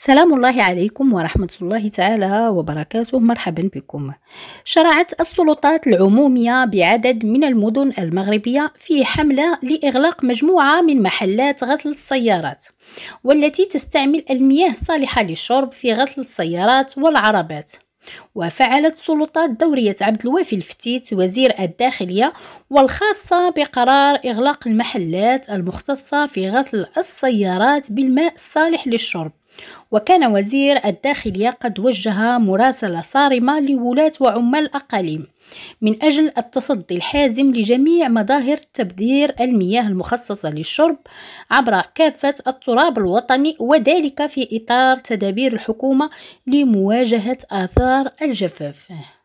سلام الله عليكم ورحمة الله تعالى وبركاته مرحبا بكم شرعت السلطات العمومية بعدد من المدن المغربية في حملة لإغلاق مجموعة من محلات غسل السيارات والتي تستعمل المياه الصالحة للشرب في غسل السيارات والعربات وفعلت سلطات دورية عبد الوافي الفتيت وزير الداخلية والخاصة بقرار إغلاق المحلات المختصة في غسل السيارات بالماء الصالح للشرب وكان وزير الداخلية قد وجه مراسلة صارمة لولاة وعمال الأقاليم من أجل التصدي الحازم لجميع مظاهر تبذير المياه المخصصة للشرب عبر كافة التراب الوطني وذلك في إطار تدابير الحكومة لمواجهة آثار الجفاف